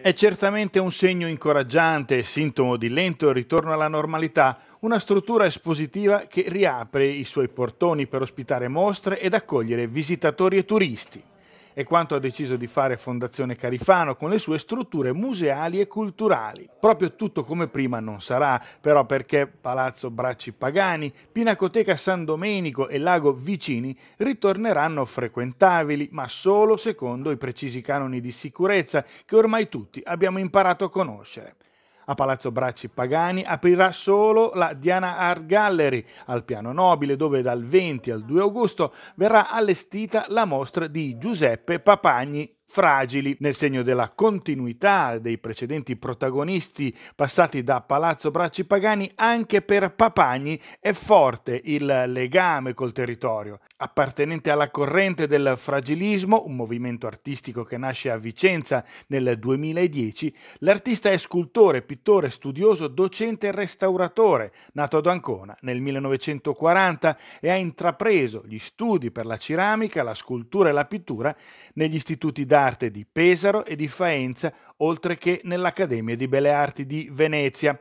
È certamente un segno incoraggiante sintomo di lento ritorno alla normalità, una struttura espositiva che riapre i suoi portoni per ospitare mostre ed accogliere visitatori e turisti. È quanto ha deciso di fare Fondazione Carifano con le sue strutture museali e culturali. Proprio tutto come prima non sarà, però perché Palazzo Bracci Pagani, Pinacoteca San Domenico e Lago Vicini ritorneranno frequentabili, ma solo secondo i precisi canoni di sicurezza che ormai tutti abbiamo imparato a conoscere. A Palazzo Bracci Pagani aprirà solo la Diana Art Gallery al piano nobile dove dal 20 al 2 agosto verrà allestita la mostra di Giuseppe Papagni fragili, nel segno della continuità dei precedenti protagonisti passati da Palazzo Bracci Pagani, anche per Papagni è forte il legame col territorio. Appartenente alla corrente del fragilismo, un movimento artistico che nasce a Vicenza nel 2010, l'artista è scultore, pittore, studioso, docente e restauratore, nato ad Ancona nel 1940 e ha intrapreso gli studi per la ceramica, la scultura e la pittura negli istituti d'arte d'arte di Pesaro e di Faenza, oltre che nell'Accademia di Belle Arti di Venezia.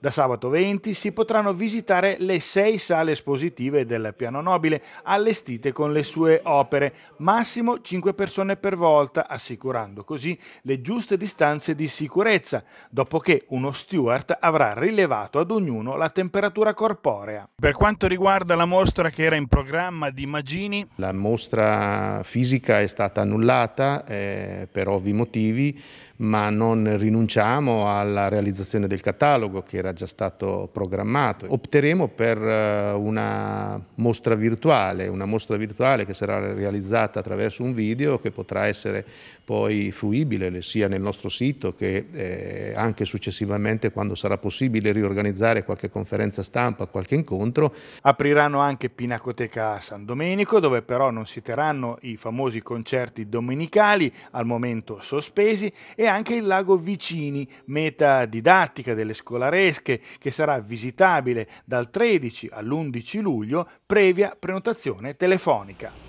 Da sabato 20 si potranno visitare le sei sale espositive del piano nobile, allestite con le sue opere, massimo 5 persone per volta, assicurando così le giuste distanze di sicurezza, dopo che uno steward avrà rilevato ad ognuno la temperatura corporea. Per quanto riguarda la mostra che era in programma di Magini... La mostra fisica è stata annullata eh, per ovvi motivi, ma non rinunciamo alla realizzazione del catalogo che era era già stato programmato. Opteremo per eh, una mostra virtuale, una mostra virtuale che sarà realizzata attraverso un video che potrà essere poi fruibile sia nel nostro sito che eh, anche successivamente quando sarà possibile riorganizzare qualche conferenza stampa, qualche incontro. Apriranno anche Pinacoteca San Domenico dove però non si terranno i famosi concerti domenicali al momento sospesi e anche il lago Vicini, meta didattica delle scolaresche Francesche che sarà visitabile dal 13 all'11 luglio previa prenotazione telefonica.